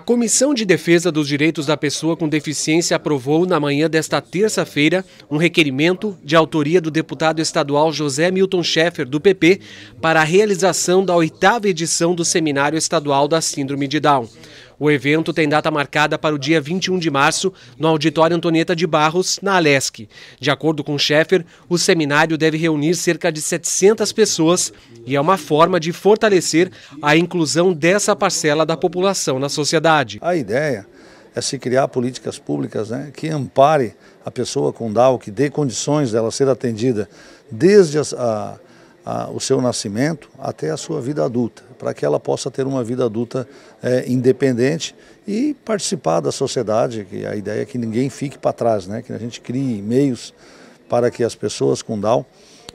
A Comissão de Defesa dos Direitos da Pessoa com Deficiência aprovou, na manhã desta terça-feira, um requerimento de autoria do deputado estadual José Milton Schaeffer, do PP, para a realização da oitava edição do Seminário Estadual da Síndrome de Down. O evento tem data marcada para o dia 21 de março, no Auditório Antonieta de Barros, na Alesc. De acordo com Schaeffer, o seminário deve reunir cerca de 700 pessoas e é uma forma de fortalecer a inclusão dessa parcela da população na sociedade. A ideia é se criar políticas públicas né, que ampare a pessoa com DAO, que dê condições dela ser atendida desde a, a a, o seu nascimento até a sua vida adulta, para que ela possa ter uma vida adulta é, independente e participar da sociedade, que a ideia é que ninguém fique para trás, né? que a gente crie meios para que as pessoas com Down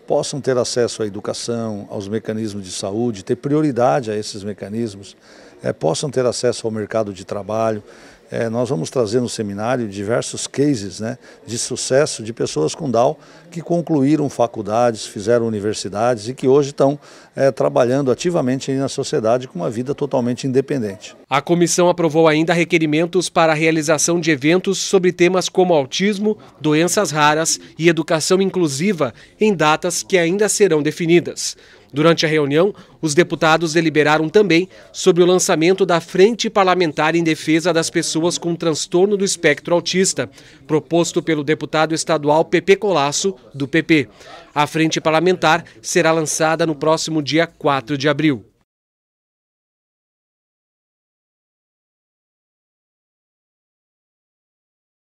possam ter acesso à educação, aos mecanismos de saúde, ter prioridade a esses mecanismos, é, possam ter acesso ao mercado de trabalho é, nós vamos trazer no seminário diversos cases né, de sucesso de pessoas com DAO que concluíram faculdades, fizeram universidades e que hoje estão é, trabalhando ativamente na sociedade com uma vida totalmente independente. A comissão aprovou ainda requerimentos para a realização de eventos sobre temas como autismo, doenças raras e educação inclusiva em datas que ainda serão definidas. Durante a reunião, os deputados deliberaram também sobre o lançamento da Frente Parlamentar em Defesa das Pessoas com Transtorno do Espectro Autista, proposto pelo deputado estadual Pepe Colasso, do PP. A Frente Parlamentar será lançada no próximo dia 4 de abril.